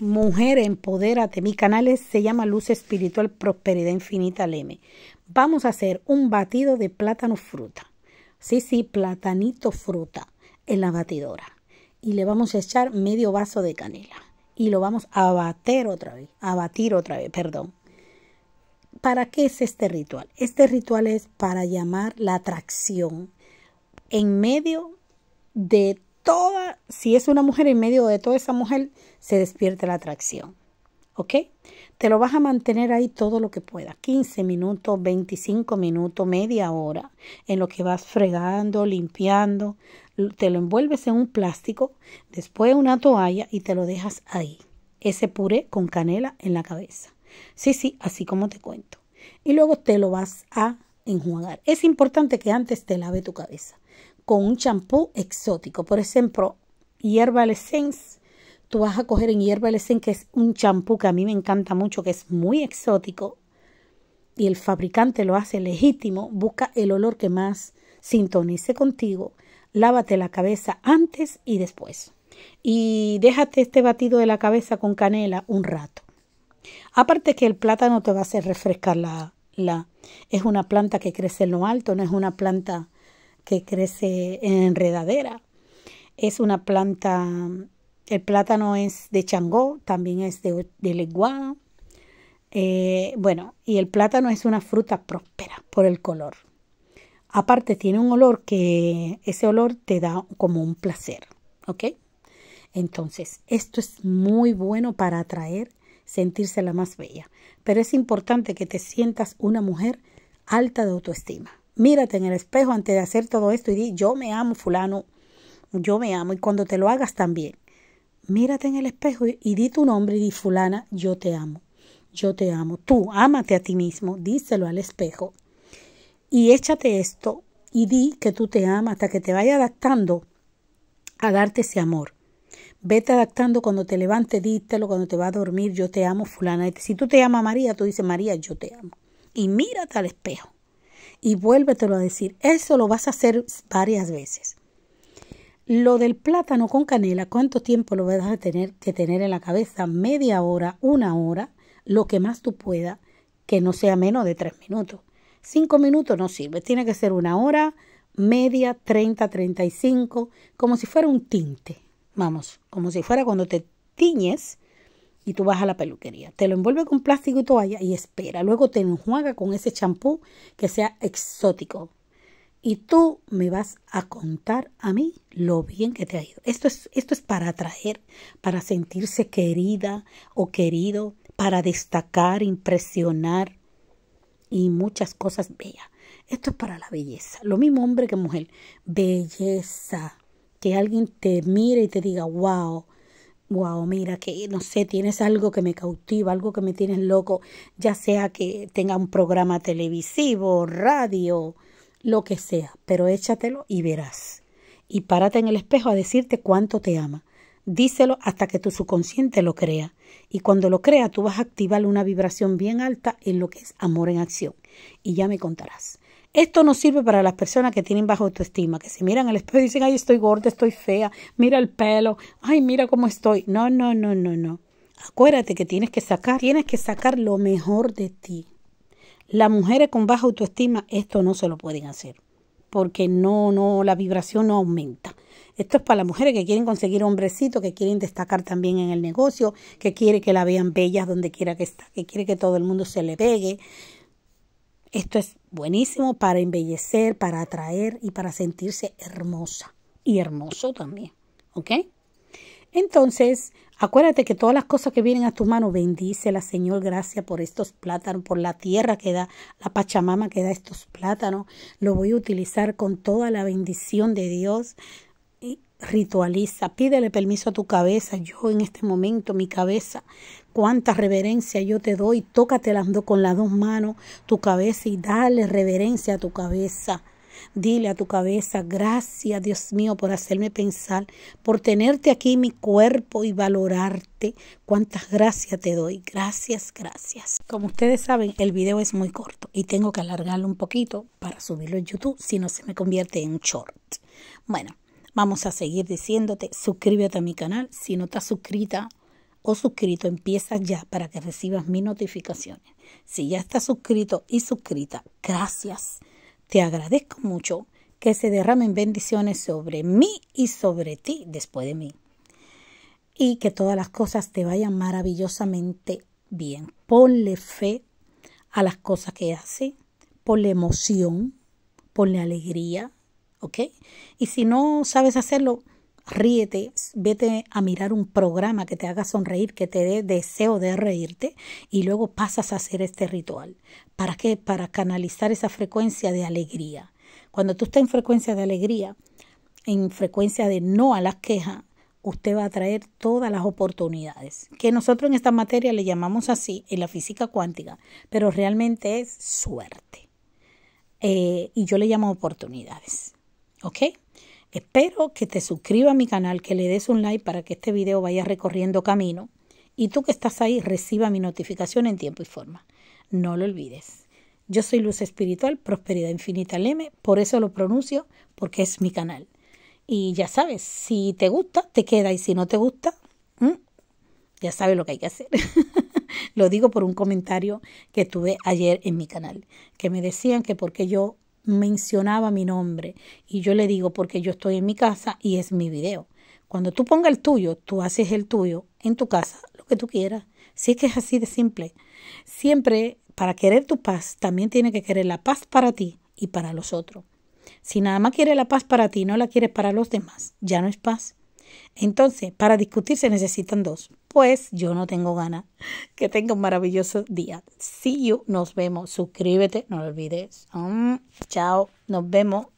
Mujer Empodérate, mi canal se llama Luz Espiritual Prosperidad Infinita Leme. Vamos a hacer un batido de plátano fruta. Sí, sí, platanito fruta en la batidora. Y le vamos a echar medio vaso de canela. Y lo vamos a bater otra vez, a batir otra vez, perdón. ¿Para qué es este ritual? Este ritual es para llamar la atracción en medio de toda, si es una mujer, en medio de toda esa mujer se despierta la atracción. ¿Ok? Te lo vas a mantener ahí todo lo que puedas, 15 minutos, 25 minutos, media hora, en lo que vas fregando, limpiando, te lo envuelves en un plástico, después una toalla y te lo dejas ahí, ese puré con canela en la cabeza. Sí, sí, así como te cuento. Y luego te lo vas a enjuagar. Es importante que antes te lave tu cabeza con un champú exótico. Por ejemplo, hierba Essence. Tú vas a coger en hierba Essence, que es un champú que a mí me encanta mucho, que es muy exótico. Y el fabricante lo hace legítimo. Busca el olor que más sintonice contigo. Lávate la cabeza antes y después. Y déjate este batido de la cabeza con canela un rato. Aparte que el plátano te va a hacer refrescar la, la... Es una planta que crece en lo alto, no es una planta que crece en enredadera. Es una planta, el plátano es de Changó, también es de, de eh, bueno, y el plátano es una fruta próspera por el color. Aparte tiene un olor que ese olor te da como un placer, ¿ok? Entonces, esto es muy bueno para atraer, sentirse la más bella, pero es importante que te sientas una mujer alta de autoestima mírate en el espejo antes de hacer todo esto y di, yo me amo fulano, yo me amo. Y cuando te lo hagas también, mírate en el espejo y, di tu nombre y di fulana, yo te amo, yo te amo. Tú, ámate a ti mismo, díselo al espejo. Y échate esto y di que tú te amas hasta que te vaya adaptando a darte ese amor. Vete adaptando cuando te levantes, dítelo, cuando te va a dormir, yo te amo, fulana. Si tú te llamas María, tú dices, María, yo te amo. Y mírate al espejo y vuélvetelo a decir. Eso lo vas a hacer varias veces. Lo del plátano con canela, ¿cuánto tiempo lo vas a tener que tener en la cabeza? Media hora, una hora, lo que más tú puedas, que no sea menos de tres minutos. Cinco minutos no sirve, tiene que ser una hora, media, treinta treinta y cinco como si fuera un tinte. Vamos, como si fuera cuando te tiñes y tú vas a la peluquería. Te lo envuelve con plástico y toalla y espera. Luego te enjuaga con ese champú que sea exótico. Y tú me vas a contar a mí lo bien que te ha ido. Esto es, esto es para atraer, para sentirse querida o querido, para destacar, impresionar y muchas cosas bellas. Esto es para la belleza. Lo mismo hombre que mujer. Belleza. Que alguien te mire y te diga, wow wow, mira que no sé, tienes algo que me cautiva, algo que me tienes loco, ya sea que tenga un programa televisivo, radio, lo que sea, pero échatelo y verás. Y párate en el espejo a decirte cuánto te ama. Díselo hasta que tu subconsciente lo crea. Y cuando lo crea, tú vas a activar una vibración bien alta en lo que es amor en acción. Y ya me contarás. Esto no sirve para las personas que tienen baja autoestima, que se miran al espejo y dicen, ay, estoy gorda, estoy fea, mira el pelo, ay, mira cómo estoy. No, no, no, no, no. Acuérdate que tienes que sacar, tienes que sacar lo mejor de ti. Las mujeres con baja autoestima esto no se lo pueden hacer porque no, no, la vibración no aumenta. Esto es para las mujeres que quieren conseguir hombrecito, que quieren destacar también en el negocio, que quiere que la vean bellas donde quiera que está, que quiere que todo el mundo se le pegue. Esto es buenísimo para embellecer, para atraer y para sentirse hermosa y hermoso también, ¿ok? Entonces, acuérdate que todas las cosas que vienen a tu mano, la Señor, gracias por estos plátanos, por la tierra que da, la Pachamama que da estos plátanos. Lo voy a utilizar con toda la bendición de Dios. Y ritualiza, pídele permiso a tu cabeza. Yo en este momento, mi cabeza, cuánta reverencia yo te doy, dos con las dos manos tu cabeza y dale reverencia a tu cabeza. Dile a tu cabeza, gracias Dios mío por hacerme pensar, por tenerte aquí en mi cuerpo y valorarte. Cuántas gracias te doy. Gracias, gracias. Como ustedes saben, el video es muy corto y tengo que alargarlo un poquito para subirlo en YouTube si no se me convierte en short. Bueno, vamos a seguir diciéndote, suscríbete a mi canal. Si no estás suscrita, suscrito, empieza ya para que recibas mis notificaciones. Si ya estás suscrito y suscrita, gracias. Te agradezco mucho que se derramen bendiciones sobre mí y sobre ti después de mí. Y que todas las cosas te vayan maravillosamente bien. Ponle fe a las cosas que hace, ponle emoción, ponle alegría, ¿ok? Y si no sabes hacerlo, ríete, vete a mirar un programa que te haga sonreír, que te dé deseo de reírte y luego pasas a hacer este ritual. ¿Para qué? Para canalizar esa frecuencia de alegría. Cuando tú estás en frecuencia de alegría, en frecuencia de no a las quejas, usted va a traer todas las oportunidades, que nosotros en esta materia le llamamos así, en la física cuántica, pero realmente es suerte. Eh, y yo le llamo oportunidades. ¿Ok? Espero que te suscribas a mi canal, que le des un like para que este video vaya recorriendo camino y tú que estás ahí reciba mi notificación en tiempo y forma. No lo olvides. Yo soy Luz Espiritual, Prosperidad Infinita Leme, por eso lo pronuncio, porque es mi canal. Y ya sabes, si te gusta, te queda y si no te gusta, ya sabes lo que hay que hacer. lo digo por un comentario que tuve ayer en mi canal, que me decían que porque yo mencionaba mi nombre. Y yo le digo, porque yo estoy en mi casa y es mi video. Cuando tú pongas el tuyo, tú haces el tuyo en tu casa, lo que tú quieras. Si es que es así de simple. Siempre, para querer tu paz, también tiene que querer la paz para ti y para los otros. Si nada más quiere la paz para ti, no la quieres para los demás, ya no es paz. Entonces, para discutir se necesitan dos. Pues yo no tengo ganas. Que tenga un maravilloso día. See you. Nos vemos. Suscríbete. No lo olvides. Mm, chao. Nos vemos.